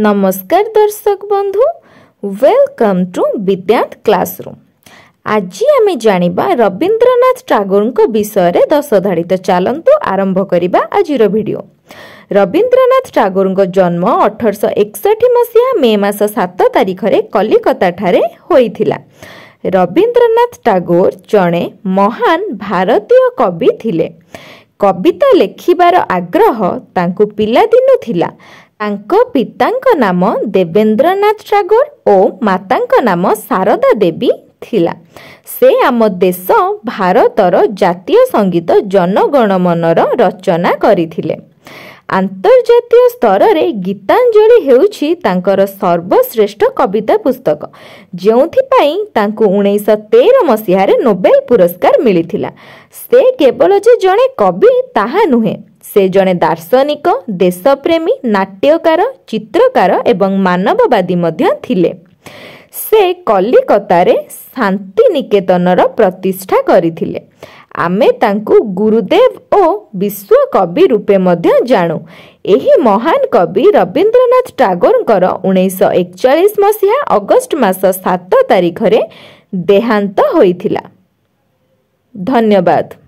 ନମସ୍କାର ଦର୍ଶକ ବନ୍ଧୁ ୱେଲକମ୍ ଟୁ ବିଦ୍ୟାନ୍ତ କ୍ଲାସରୁମ୍ ଆଜି ଆମେ ଜାଣିବା ରବୀନ୍ଦ୍ରନାଥ ଟାଗୋରଙ୍କ ବିଷୟରେ ଦଶ ଧାଡ଼ି ତ ଚାଲନ୍ତୁ ଆରମ୍ଭ କରିବା ଆଜିର ଭିଡ଼ିଓ ରବୀନ୍ଦ୍ରନାଥ ଟାଗୋରଙ୍କ ଜନ୍ମ ଅଠରଶହ ଏକଷଠି ମସିହା ମେ ମାସ ସାତ ତାରିଖରେ କଲିକତାଠାରେ ହୋଇଥିଲା ରବୀନ୍ଦ୍ରନାଥ ଟାଗୋର ଜଣେ ମହାନ ଭାରତୀୟ କବି ଥିଲେ କବିତା ଲେଖିବାର ଆଗ୍ରହ ତାଙ୍କୁ ପିଲାଦିନୁ ଥିଲା ତାଙ୍କ ପିତାଙ୍କ ନାମ ଦେବେନ୍ଦ୍ରନାଥ ଟାଗୋର ଓ ମାତାଙ୍କ ନାମ ଶାରଦା ଦେବୀ ଥିଲା ସେ ଆମ ଦେଶ ଭାରତର ଜାତୀୟ ସଙ୍ଗୀତ ଜନଗଣମନର ରଚନା କରିଥିଲେ ଆନ୍ତର୍ଜାତୀୟ ସ୍ତରରେ ଗୀତାଞ୍ଜଳି ହେଉଛି ତାଙ୍କର ସର୍ବଶ୍ରେଷ୍ଠ କବିତା ପୁସ୍ତକ ଯେଉଁଥିପାଇଁ ତାଙ୍କୁ ଉଣେଇଶହ ତେର ମସିହାରେ ନୋବେଲ ପୁରସ୍କାର ମିଳିଥିଲା ସେ କେବଳ ଯେ ଜଣେ କବି ତାହା ନୁହେଁ ସେ ଜଣେ ଦାର୍ଶନିକ ଦେଶପ୍ରେମୀ ନାଟ୍ୟକାର ଚିତ୍ରକାର ଏବଂ ମାନବବାଦୀ ମଧ୍ୟ ଥିଲେ ସେ କଲିକତାରେ ଶାନ୍ତି ନିକେତନର ପ୍ରତିଷ୍ଠା କରିଥିଲେ ଆମେ ତାଙ୍କୁ ଗୁରୁଦେବ ଓ ବିଶ୍ୱକବି ରୂପେ ମଧ୍ୟ ଜାଣୁ ଏହି ମହାନ କବି ରବୀନ୍ଦ୍ରନାଥ ଟାଗୋରଙ୍କର ଉଣେଇଶହ ଏକଚାଳିଶ ମସିହା ଅଗଷ୍ଟ ମାସ ସାତ ତାରିଖରେ ଦେହାନ୍ତ ହୋଇଥିଲା ଧନ୍ୟବାଦ